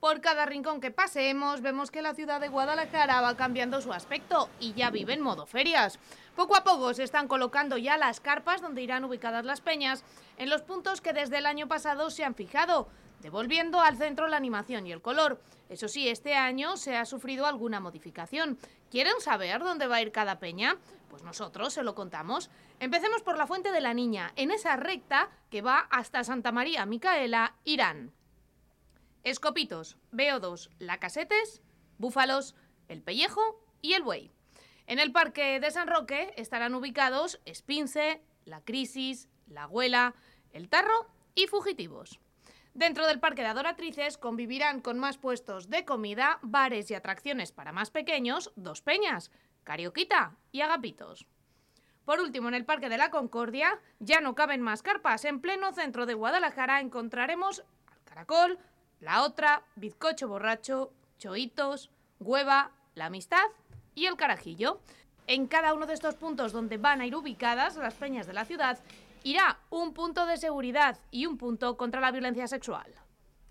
Por cada rincón que pasemos, vemos que la ciudad de Guadalajara va cambiando su aspecto y ya vive en modo ferias. Poco a poco se están colocando ya las carpas donde irán ubicadas las peñas, en los puntos que desde el año pasado se han fijado, devolviendo al centro la animación y el color. Eso sí, este año se ha sufrido alguna modificación. ¿Quieren saber dónde va a ir cada peña? Pues nosotros se lo contamos. Empecemos por la Fuente de la Niña, en esa recta que va hasta Santa María Micaela, Irán escopitos, la lacasetes, búfalos, el pellejo y el buey. En el Parque de San Roque estarán ubicados Espince, La Crisis, La abuela, El Tarro y Fugitivos. Dentro del Parque de Adoratrices convivirán con más puestos de comida, bares y atracciones para más pequeños, dos peñas, carioquita y agapitos. Por último, en el Parque de la Concordia ya no caben más carpas. En pleno centro de Guadalajara encontraremos al caracol, la otra, bizcocho borracho, choitos, hueva, la amistad y el carajillo. En cada uno de estos puntos donde van a ir ubicadas las peñas de la ciudad, irá un punto de seguridad y un punto contra la violencia sexual.